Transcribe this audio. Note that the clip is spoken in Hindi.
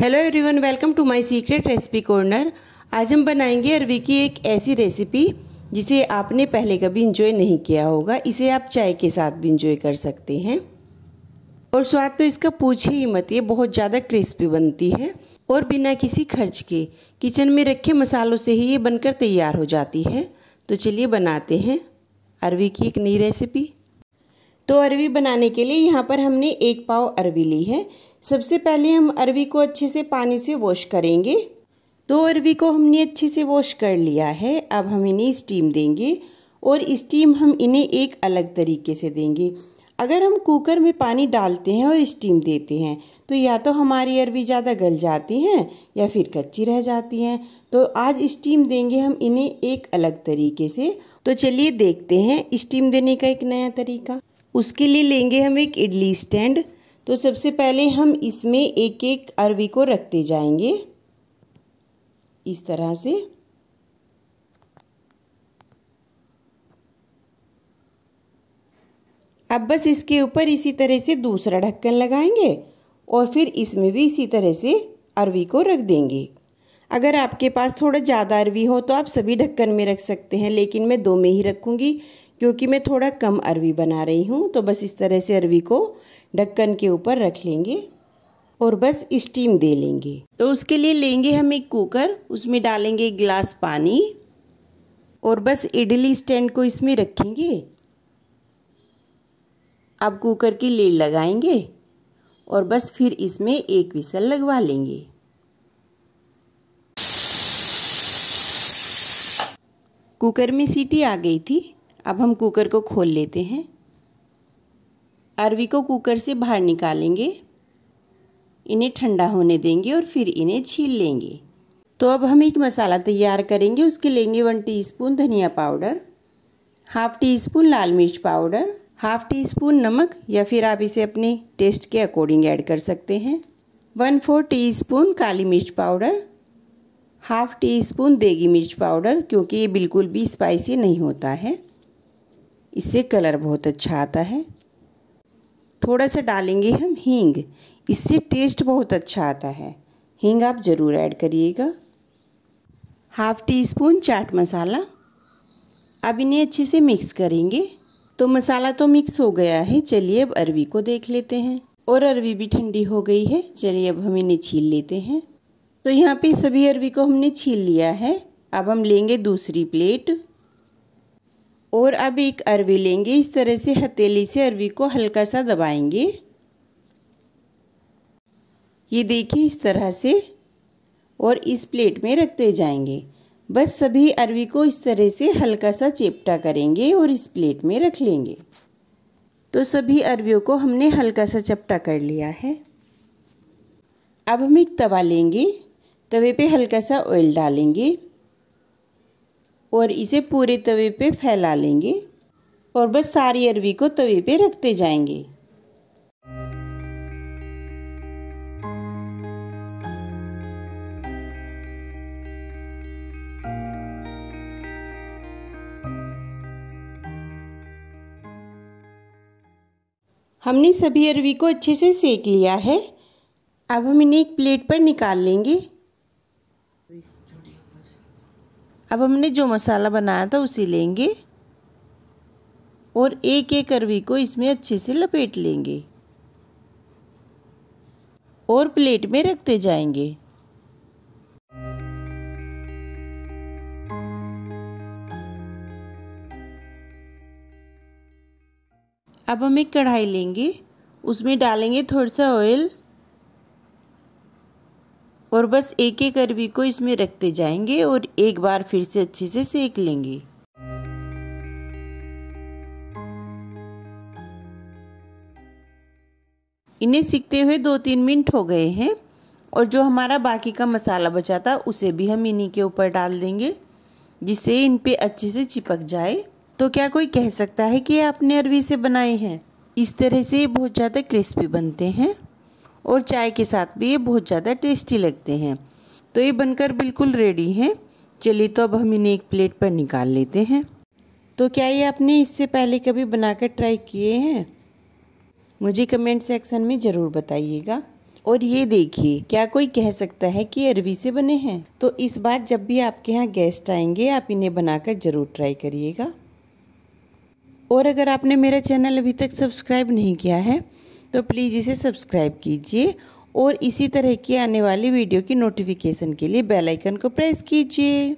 hello everyone welcome to my secret recipe corner आज हम बनाएंगे अरवी की एक ऐसी रेसिपी जिसे आपने पहले कभी इंजॉय नहीं किया होगा इसे आप चाय के साथ भी इंजॉय कर सकते हैं और स्वाद तो इसका पूछे ही मत ये बहुत ज़्यादा क्रिस्पी बनती है और बिना किसी खर्च के किचन में रखे मसालों से ही ये बनकर तैयार हो जाती है तो चलिए बनाते हैं अरवी की एक नई रेसिपी तो अरवी बनाने के लिए यहाँ पर हमने एक पाव अरवी ली है सबसे पहले हम अरवी को अच्छे से पानी से वॉश करेंगे तो अरवी को हमने अच्छे से वॉश कर लिया है अब हम इन्हें स्टीम देंगे और स्टीम हम इन्हें एक अलग तरीके से देंगे अगर हम कुकर में पानी डालते हैं और स्टीम देते हैं तो या तो हमारी अरवी ज़्यादा गल जाती हैं या फिर कच्ची रह जाती हैं तो आज स्टीम देंगे हम इन्हें एक अलग तरीके से तो चलिए देखते हैं स्टीम देने का एक नया तरीका उसके लिए लेंगे हम एक इडली स्टैंड तो सबसे पहले हम इसमें एक एक अरवी को रखते जाएंगे इस तरह से अब बस इसके ऊपर इसी तरह से दूसरा ढक्कन लगाएंगे और फिर इसमें भी इसी तरह से अरवी को रख देंगे अगर आपके पास थोड़ा ज़्यादा अरवी हो तो आप सभी ढक्कन में रख सकते हैं लेकिन मैं दो में ही रखूँगी क्योंकि मैं थोड़ा कम अरवी बना रही हूँ तो बस इस तरह से अरवी को ढक्कन के ऊपर रख लेंगे और बस स्टीम दे लेंगे तो उसके लिए लेंगे हम एक कुकर उसमें डालेंगे एक गिलास पानी और बस इडली स्टैंड को इसमें रखेंगे अब कुकर की लीड लगाएंगे और बस फिर इसमें एक विसल लगवा लेंगे कुकर में सीटी आ गई थी अब हम कुकर को खोल लेते हैं अरवी को कुकर से बाहर निकालेंगे इन्हें ठंडा होने देंगे और फिर इन्हें छील लेंगे तो अब हम एक मसाला तैयार करेंगे उसके लेंगे वन टीस्पून धनिया पाउडर हाफ टी स्पून लाल मिर्च पाउडर हाफ टी स्पून नमक या फिर आप इसे अपने टेस्ट के अकॉर्डिंग ऐड कर सकते हैं वन फोर टी स्पून काली मिर्च पाउडर हाफ टी स्पून देगी मिर्च पाउडर क्योंकि ये बिल्कुल भी स्पाइसी नहीं होता है इससे कलर बहुत अच्छा आता है थोड़ा सा डालेंगे हम हींग इससे टेस्ट बहुत अच्छा आता है हींग आप ज़रूर ऐड करिएगा half teaspoon chaat masala अब इन्हें अच्छे से मिक्स करेंगे तो मसाला तो मिक्स हो गया है चलिए अब अरवी को देख लेते हैं और अरवी भी ठंडी हो गई है चलिए अब हम इन्हें छील लेते हैं तो यहाँ पे सभी अरवी को हमने छील लिया है अब हम लेंगे दूसरी प्लेट और अब एक अरवी लेंगे इस तरह से हथेली से अरवी को हल्का सा दबाएंगे ये देखिए इस तरह से और इस प्लेट में रखते जाएंगे बस सभी अरवी को इस तरह से हल्का सा चेपटा करेंगे और इस प्लेट में रख लेंगे तो सभी अरवियों को हमने हल्का सा चपटा कर लिया है अब हम एक तवा लेंगे तवे पे हल्का सा ऑयल डालेंगे और इसे पूरे तवे पे फैला लेंगे और बस सारी अरवी को तवे पे रखते जाएंगे हमने सभी अरवी को अच्छे से सेक लिया है अब हम इन्हें एक प्लेट पर निकाल लेंगे अब हमने जो मसाला बनाया था उसे लेंगे और एक एक अरवी को इसमें अच्छे से लपेट लेंगे और प्लेट में रखते जाएंगे अब हम एक कढ़ाई लेंगे उसमें डालेंगे थोड़ा सा ऑयल और बस एक एक अरवी को इसमें रखते जाएंगे और एक बार फिर से अच्छे से सेक लेंगे इन्हें सीखते हुए दो तीन मिनट हो गए हैं और जो हमारा बाकी का मसाला बचा था उसे भी हम इन्हीं के ऊपर डाल देंगे जिससे इन पे अच्छे से चिपक जाए तो क्या कोई कह सकता है कि आपने अरवी से बनाए हैं इस तरह से ये बहुत ज़्यादा क्रिस्पी बनते हैं और चाय के साथ भी ये बहुत ज़्यादा टेस्टी लगते हैं तो ये बनकर बिल्कुल रेडी हैं चलिए तो अब हम इन्हें एक प्लेट पर निकाल लेते हैं तो क्या ये आपने इससे पहले कभी बनाकर ट्राई किए हैं मुझे कमेंट सेक्शन में ज़रूर बताइएगा और ये देखिए क्या कोई कह सकता है कि अरवी से बने हैं तो इस बार जब भी आपके यहाँ गेस्ट आएंगे आप इन्हें बनाकर ज़रूर ट्राई करिएगा और अगर आपने मेरा चैनल अभी तक सब्सक्राइब नहीं किया है तो प्लीज़ इसे सब्सक्राइब कीजिए और इसी तरह की आने वाली वीडियो की नोटिफिकेशन के लिए बेल आइकन को प्रेस कीजिए